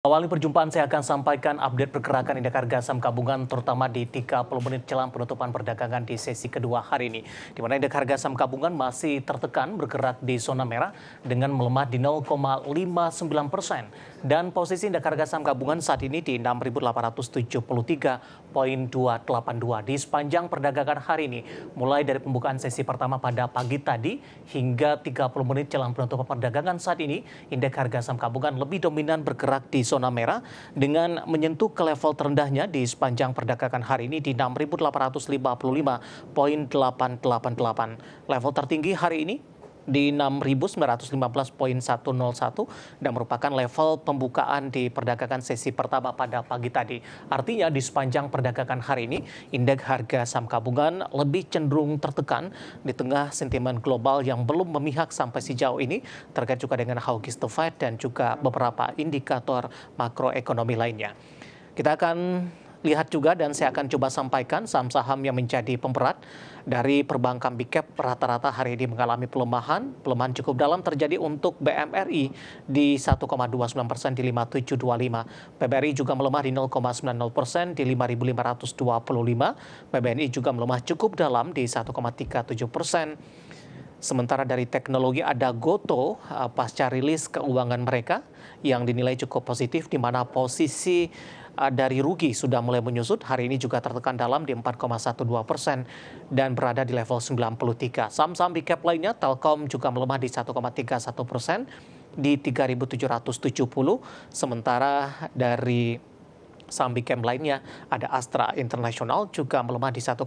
Awali perjumpaan saya akan sampaikan update pergerakan indeks harga saham gabungan terutama di 30 menit jelang penutupan perdagangan di sesi kedua hari ini. Di mana indeks harga saham gabungan masih tertekan bergerak di zona merah dengan melemah di 0,59 persen. Dan posisi indeks harga saham gabungan saat ini di 6.873.282 di sepanjang perdagangan hari ini. Mulai dari pembukaan sesi pertama pada pagi tadi hingga 30 menit jelang penutupan perdagangan saat ini, indeks harga saham gabungan lebih dominan bergerak di zona merah dengan menyentuh ke level terendahnya di sepanjang perdagangan hari ini di 6.855.888. Level tertinggi hari ini di 6.915.101 dan merupakan level pembukaan di perdagangan sesi pertama pada pagi tadi. Artinya di sepanjang perdagangan hari ini, indeks harga saham gabungan lebih cenderung tertekan di tengah sentimen global yang belum memihak sampai sejauh ini terkait juga dengan hawkish the Fed dan juga beberapa indikator makroekonomi lainnya. Kita akan lihat juga dan saya akan coba sampaikan saham-saham yang menjadi pemberat dari perbankan Big rata-rata hari ini mengalami pelemahan. Pelemahan cukup dalam terjadi untuk BMRI di 1,29 persen di 5725. PBRI juga melemah di 0,90 persen di 5525. PBNI juga melemah cukup dalam di 1,37 persen. Sementara dari teknologi ada Goto eh, pasca rilis keuangan mereka yang dinilai cukup positif di mana posisi Eh, dari rugi sudah mulai menyusut. Hari ini juga tertekan dalam di 4,12 persen dan berada di level 93. Saham-saham di cap lainnya, Telkom juga melemah di 1,31 persen di 3.770, sementara dari Saham Big cap lainnya ada Astra International juga melemah di 1,12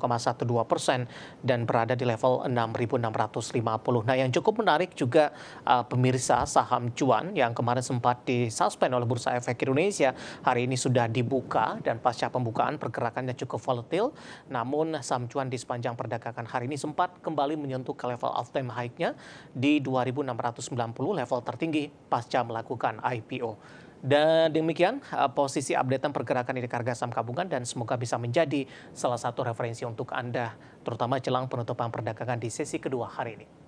persen dan berada di level 6.650. Nah yang cukup menarik juga uh, pemirsa saham cuan yang kemarin sempat disuspend oleh Bursa Efek Indonesia hari ini sudah dibuka dan pasca pembukaan pergerakannya cukup volatile. Namun saham cuan di sepanjang perdagangan hari ini sempat kembali menyentuh ke level all time high-nya di 2.690 level tertinggi pasca melakukan IPO. Dan demikian uh, posisi updatean pergerakan indeks harga saham gabungan dan semoga bisa menjadi salah satu referensi untuk Anda terutama jelang penutupan perdagangan di sesi kedua hari ini.